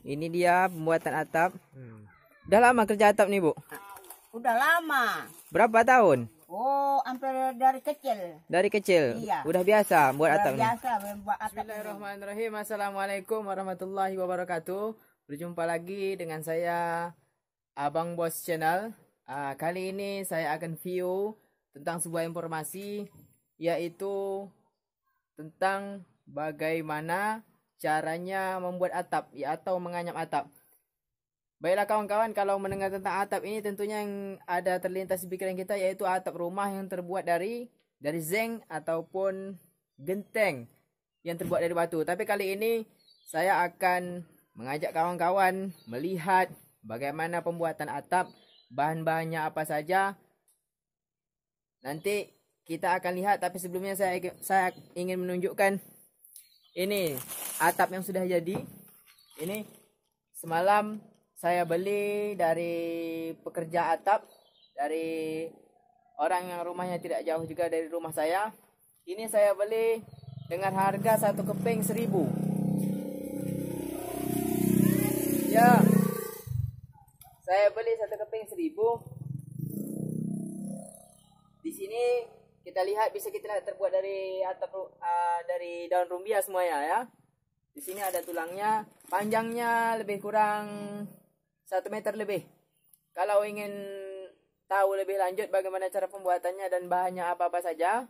Ini dia pembuatan atap. Hmm. Udah lama kerja atap nih, Bu? Udah lama. Berapa tahun? Oh, hampir dari kecil. Dari kecil. Iya. Udah biasa buat Udah atap biasa nih. buat atap. Bismillahirrahmanirrahim. Assalamualaikum warahmatullahi wabarakatuh. Berjumpa lagi dengan saya Abang Bos Channel. Uh, kali ini saya akan view tentang sebuah informasi yaitu tentang bagaimana caranya membuat atap atau menganyam atap. Baiklah kawan-kawan, kalau mendengar tentang atap ini tentunya yang ada terlintas di pikiran kita yaitu atap rumah yang terbuat dari dari zeng ataupun genteng yang terbuat dari batu. Tapi kali ini saya akan mengajak kawan-kawan melihat bagaimana pembuatan atap, bahan-bahannya apa saja. Nanti kita akan lihat tapi sebelumnya saya saya ingin menunjukkan ini atap yang sudah jadi ini semalam saya beli dari pekerja atap dari orang yang rumahnya tidak jauh juga dari rumah saya ini saya beli dengan harga satu keping seribu ya saya beli satu keping seribu di sini kita lihat bisa kita lihat terbuat dari atap uh, dari daun rumbia semuanya ya di sini ada tulangnya panjangnya lebih kurang satu meter lebih kalau ingin tahu lebih lanjut bagaimana cara pembuatannya dan bahannya apa apa saja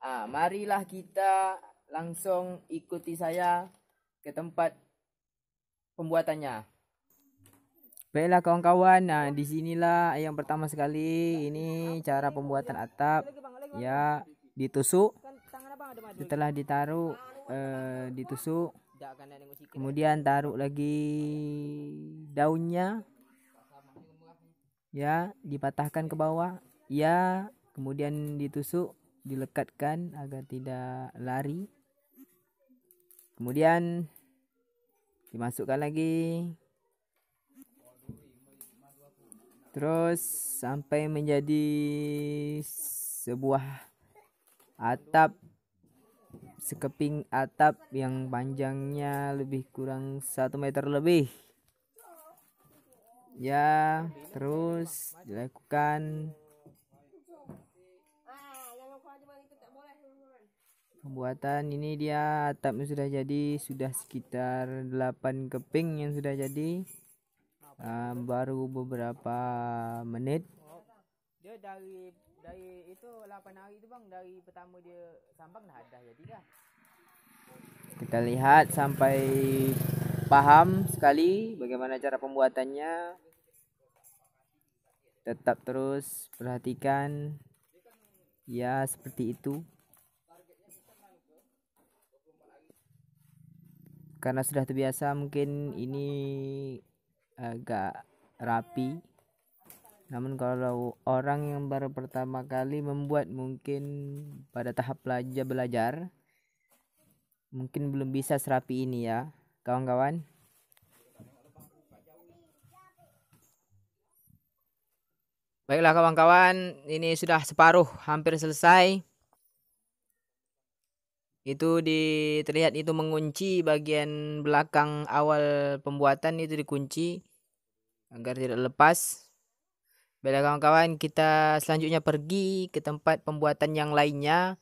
ah, marilah kita langsung ikuti saya ke tempat pembuatannya baiklah kawan-kawan nah disinilah yang pertama sekali ini cara pembuatan atap ya ditusuk setelah ditaruh eh, ditusuk kemudian taruh lagi daunnya ya dipatahkan ke bawah ya kemudian ditusuk dilekatkan agar tidak lari kemudian dimasukkan lagi terus sampai menjadi sebuah atap sekeping atap yang panjangnya lebih kurang satu meter lebih ya terus dilakukan pembuatan ini dia atapnya sudah jadi sudah sekitar 8 keping yang sudah jadi uh, baru beberapa menit dia dari itu 8 hari itu bang dari pertama dia sambang dah ada jadi dah kita lihat sampai paham sekali bagaimana cara pembuatannya tetap terus perhatikan ya seperti itu karena sudah terbiasa mungkin ini agak rapi namun kalau orang yang baru pertama kali membuat mungkin pada tahap belajar belajar mungkin belum bisa serapi ini ya, kawan-kawan. Baiklah kawan-kawan, ini sudah separuh, hampir selesai. Itu di terlihat itu mengunci bagian belakang awal pembuatan itu dikunci agar tidak lepas. Baiklah kawan-kawan, kita selanjutnya pergi ke tempat pembuatan yang lainnya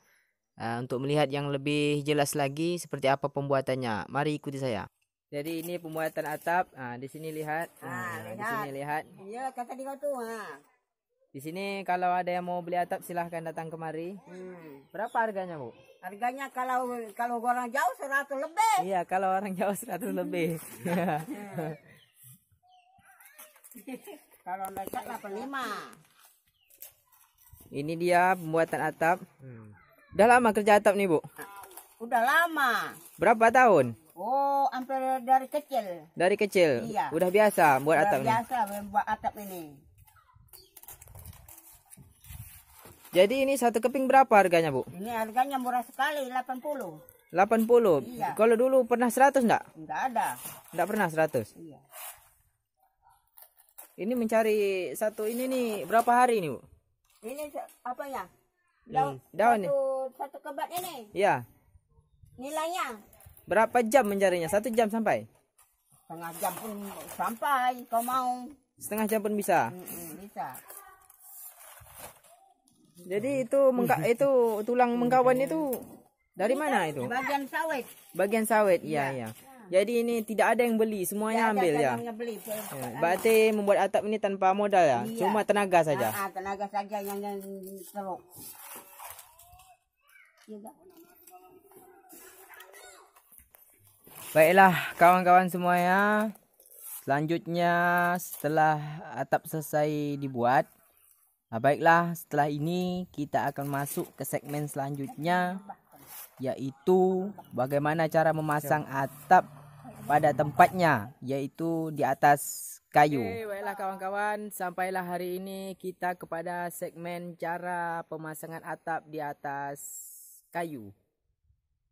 uh, untuk melihat yang lebih jelas lagi seperti apa pembuatannya. Mari ikuti saya. Jadi ini pembuatan atap. Uh, di sini lihat. lihat. di sini lihat. Iya, kata di kau Ha. Di sini kalau ada yang mau beli atap silahkan datang kemari. Hmm. Berapa harganya, Bu? Harganya kalau kalau orang jauh 100 lebih. Iya, kalau orang jauh 100 lebih. Hmm. Kalau lecak 85. Iya, iya. Ini dia pembuatan atap. Hmm. Udah lama kerja atap nih, Bu? Ah, udah lama. Berapa tahun? Oh, hampir dari kecil. Dari kecil? Iya. Udah biasa buat Udah atap nih? biasa buat atap ini. Jadi ini satu keping berapa harganya, Bu? Ini harganya murah sekali, 80. 80. Iya. Kalau dulu pernah 100 enggak? Enggak ada. Enggak pernah 100. Iya. Ini mencari satu ini nih berapa hari nih, Bu? Ini ya? Daun. Hmm, daun satu, nih. Satu kebat ini. Iya. Nilainya. Berapa jam mencarinya? Satu jam sampai? Setengah jam pun sampai, kau mau. Setengah jam pun bisa. bisa. Jadi itu mengka itu tulang mengkawan itu dari mana itu? Bagian sawit. Bagian sawit, iya iya. Ya. Jadi ini tidak ada yang beli, semuanya tidak ambil ya. Yang beli. ya. Berarti membuat atap ini tanpa modal ya, iya. cuma tenaga saja. Ah, ah tenaga saja yang yang teruk. Baiklah kawan-kawan semuanya. Selanjutnya setelah atap selesai dibuat, nah baiklah setelah ini kita akan masuk ke segmen selanjutnya yaitu bagaimana cara memasang atap pada tempatnya yaitu di atas kayu. Okay, baiklah kawan-kawan, sampailah hari ini kita kepada segmen cara pemasangan atap di atas kayu.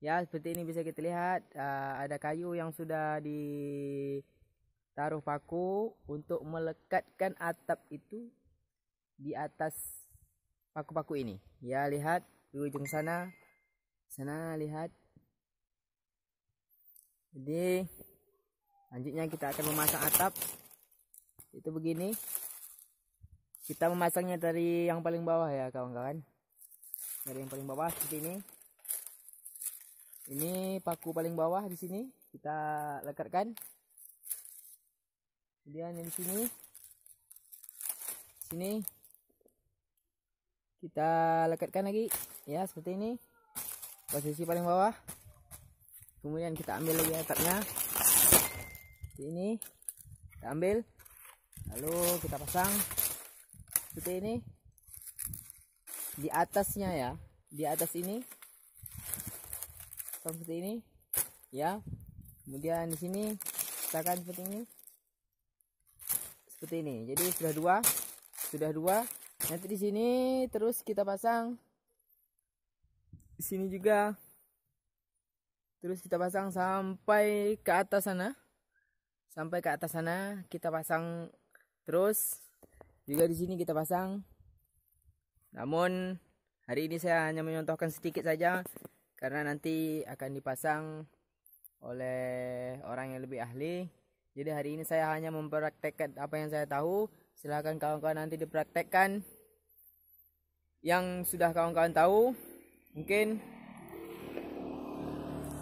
Ya, seperti ini bisa kita lihat uh, ada kayu yang sudah ditaruh paku untuk melekatkan atap itu di atas paku-paku ini. Ya, lihat di ujung sana. Sana lihat. Jadi Selanjutnya kita akan memasang atap. Itu begini. Kita memasangnya dari yang paling bawah ya kawan-kawan. Dari yang paling bawah seperti ini. Ini paku paling bawah di sini kita lekatkan. Kemudian yang di sini sini kita lekatkan lagi ya seperti ini posisi paling bawah kemudian kita ambil lagi atapnya seperti ini kita ambil lalu kita pasang seperti ini di atasnya ya di atas ini seperti ini ya kemudian di sini kita akan seperti ini seperti ini jadi sudah dua sudah dua nanti di sini terus kita pasang di sini juga terus kita pasang sampai ke atas sana sampai ke atas sana kita pasang terus juga di sini kita pasang namun hari ini saya hanya menyontohkan sedikit saja karena nanti akan dipasang oleh orang yang lebih ahli jadi hari ini saya hanya mempraktekkan apa yang saya tahu silahkan kawan-kawan nanti dipraktekkan yang sudah kawan-kawan tahu mungkin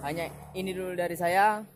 hanya ini dulu dari saya